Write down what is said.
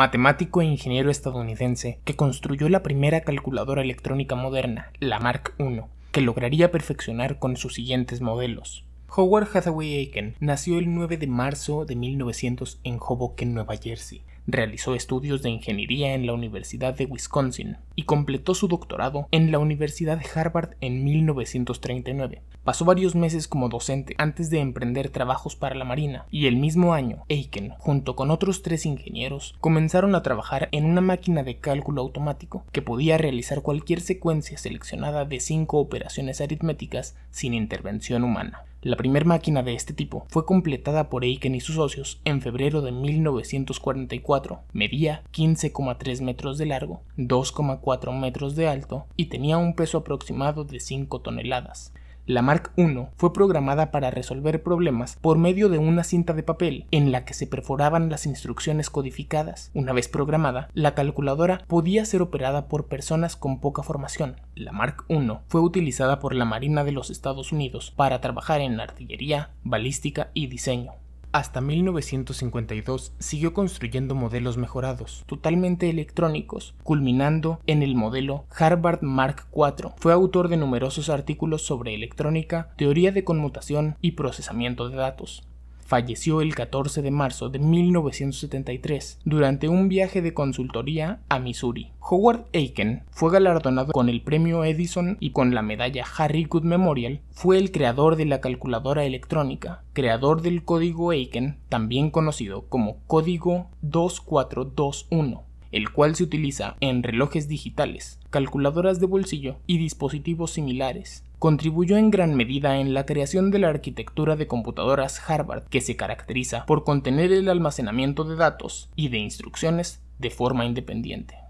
matemático e ingeniero estadounidense que construyó la primera calculadora electrónica moderna, la Mark I, que lograría perfeccionar con sus siguientes modelos. Howard Hathaway Aiken nació el 9 de marzo de 1900 en Hoboken, Nueva Jersey, Realizó estudios de ingeniería en la Universidad de Wisconsin y completó su doctorado en la Universidad de Harvard en 1939. Pasó varios meses como docente antes de emprender trabajos para la Marina y el mismo año Aiken, junto con otros tres ingenieros, comenzaron a trabajar en una máquina de cálculo automático que podía realizar cualquier secuencia seleccionada de cinco operaciones aritméticas sin intervención humana. La primera máquina de este tipo fue completada por Aiken y sus socios en febrero de 1944. Medía 15,3 metros de largo, 2,4 metros de alto y tenía un peso aproximado de 5 toneladas. La Mark I fue programada para resolver problemas por medio de una cinta de papel en la que se perforaban las instrucciones codificadas. Una vez programada, la calculadora podía ser operada por personas con poca formación. La Mark I fue utilizada por la Marina de los Estados Unidos para trabajar en artillería, balística y diseño. Hasta 1952 siguió construyendo modelos mejorados, totalmente electrónicos, culminando en el modelo Harvard Mark IV. Fue autor de numerosos artículos sobre electrónica, teoría de conmutación y procesamiento de datos falleció el 14 de marzo de 1973 durante un viaje de consultoría a Missouri. Howard Aiken fue galardonado con el premio Edison y con la medalla Harry Good Memorial. Fue el creador de la calculadora electrónica, creador del código Aiken, también conocido como código 2421 el cual se utiliza en relojes digitales, calculadoras de bolsillo y dispositivos similares. Contribuyó en gran medida en la creación de la arquitectura de computadoras Harvard, que se caracteriza por contener el almacenamiento de datos y de instrucciones de forma independiente.